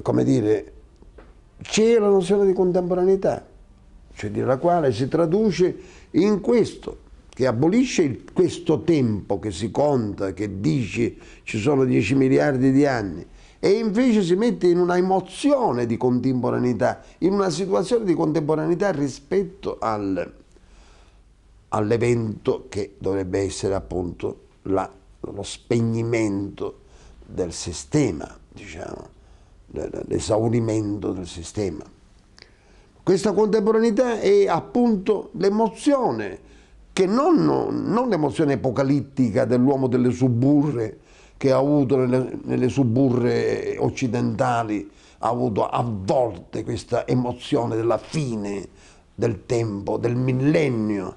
come dire, c'è la nozione di contemporaneità, cioè la quale si traduce in questo, che abolisce il, questo tempo che si conta, che dice ci sono 10 miliardi di anni, e invece si mette in una emozione di contemporaneità, in una situazione di contemporaneità rispetto al, all'evento che dovrebbe essere appunto la, lo spegnimento del sistema, diciamo l'esaurimento del sistema. Questa contemporaneità è appunto l'emozione, che non, non l'emozione apocalittica dell'uomo delle suburre che ha avuto nelle, nelle suburre occidentali, ha avuto a volte questa emozione della fine del tempo, del millennio,